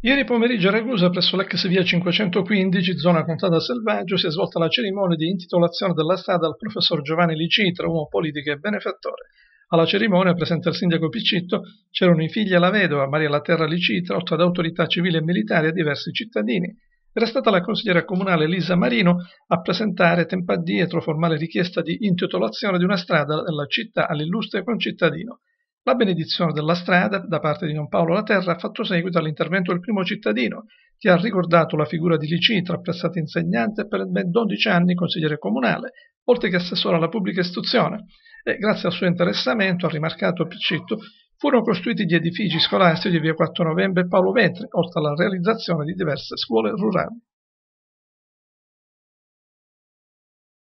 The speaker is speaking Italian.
Ieri pomeriggio a Ragusa, presso l'ex via 515, zona contata selvaggio, si è svolta la cerimonia di intitolazione della strada al professor Giovanni Licitra, uomo politico e benefattore. Alla cerimonia, presente al sindaco Piccitto, c'erano i figli e la vedova Maria Laterra Licitra, oltre ad autorità civili e militari e diversi cittadini. Era stata la consigliera comunale Elisa Marino a presentare tempo addietro formale richiesta di intitolazione di una strada della città all'illustre concittadino. La benedizione della strada da parte di Don Paolo La Terra ha fatto seguito all'intervento del primo cittadino, che ha ricordato la figura di Licitra, apprezzato insegnante per ben 12 anni consigliere comunale, oltre che assessore alla pubblica istruzione, e grazie al suo interessamento, ha rimarcato Piccitto, furono costruiti gli edifici scolastici di via 4 novembre e Paolo Ventri, oltre alla realizzazione di diverse scuole rurali.